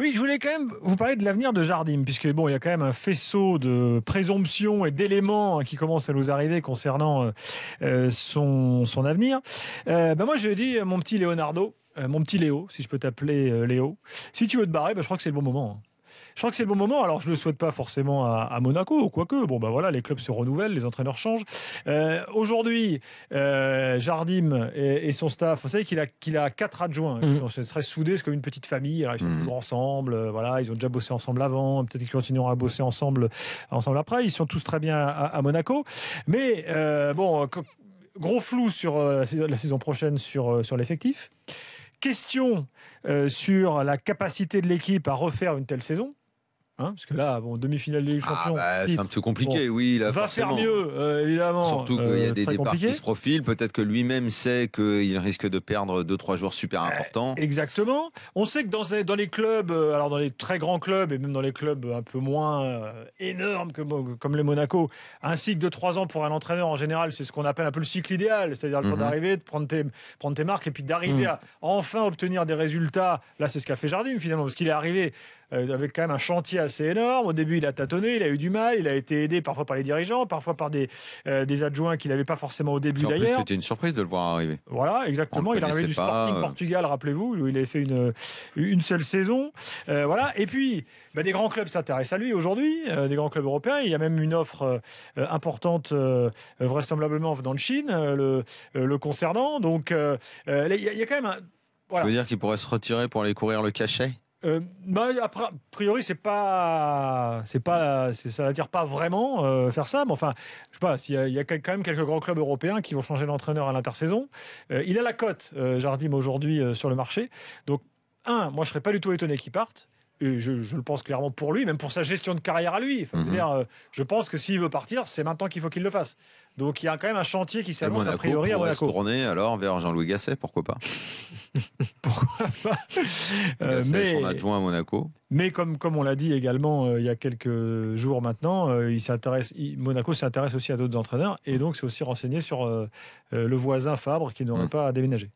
Oui, je voulais quand même vous parler de l'avenir de Jardim, puisque bon, il y a quand même un faisceau de présomptions et d'éléments hein, qui commencent à nous arriver concernant euh, euh, son, avenir. Euh, bah, moi, je dis, euh, mon petit Leonardo, mon petit Léo, si je peux t'appeler Léo, si tu veux te barrer, bah, je crois que c'est le bon moment. Hein. Je crois que c'est le bon moment. Alors, je ne le souhaite pas forcément à, Monaco, quoique. Bon, bah, voilà, les clubs se renouvellent, les entraîneurs changent. Euh, aujourd'hui, euh, Jardim et, son staff, vous savez qu'il a, quatre adjoints. Ils sont très soudés, c'est comme une petite famille. ils sont mhm. toujours ensemble. Euh, voilà, ils ont déjà bossé ensemble avant. Peut-être qu'ils continueront à bosser ensemble, ensemble après. Ils sont tous très bien à, Monaco. Mais bon, gros flou sur la saison prochaine sur, sur l'effectif question euh, sur la capacité de l'équipe à refaire une telle saison. Hein, parce que là, bon, demi-finale des ah, champions. Bah, c'est un peu compliqué, oui. il va faire mieux, euh, évidemment. Surtout qu'il y a euh, des départs qui se profilent. Peut-être que lui-même sait qu'il risque de perdre 2-3 joueurs super eh, importants. exactement. On sait que dans, dans les clubs, euh, alors dans les très grands clubs et même dans les clubs un peu moins énormes que, comme les Monaco, un cycle de 3 ans pour un entraîneur en général, c'est ce qu'on appelle un peu le cycle idéal. C'est-à-dire le mhm. d'arriver, de prendre tes, prendre tes marques et puis d'arriver mhm. à enfin obtenir des résultats. Là, c'est ce qu'a fait Jardim finalement, parce qu'il est arrivé euh, avec quand même un chantier assez énorme. Au début, il a tâtonné, il a eu du mal, il a été aidé parfois par les dirigeants, parfois par des, euh, des adjoints qu'il n'avait pas forcément au début d'ailleurs. C'était une surprise de le voir arriver. Voilà, exactement. Il arrivé du Sporting euh. Portugal, rappelez-vous, où il a fait une, une seule saison. voilà. Et puis, bah, des grands clubs s'intéressent à lui aujourd'hui, des grands clubs européens. Il y a même une offre importante, vraisemblablement dans le Chine, le, concernant. Donc, il y, a quand même un. Voilà. Je veux dire qu'il pourrait se retirer pour aller courir le cachet euh, bah, a priori, c'est pas, c'est pas, ça pas vraiment euh, faire ça. Mais enfin, je sais pas, il y, a, quand même quelques grands clubs européens qui vont changer d'entraîneur à l'intersaison. Euh, il a la cote, Jardim aujourd'hui sur le marché. Donc, un, moi, je serais pas du tout étonné qu'il parte et je, le pense clairement pour lui, même pour sa gestion de carrière à lui. Enfin, mhm. dire, euh, je pense que s'il veut partir, c'est maintenant qu'il faut qu'il le fasse. Donc il y a quand même un chantier qui s'annonce a priori à Monaco. se tourner alors vers Jean-Louis Gasset, pourquoi pas Pourquoi pas euh, mais, son adjoint à Monaco. Mais comme, comme on l'a dit également euh, il y a quelques jours maintenant, il s'intéresse, Monaco s'intéresse aussi à d'autres entraîneurs et mhm. donc c'est aussi renseigné sur le voisin Fabre qui n'aurait mhm. pas à déménager.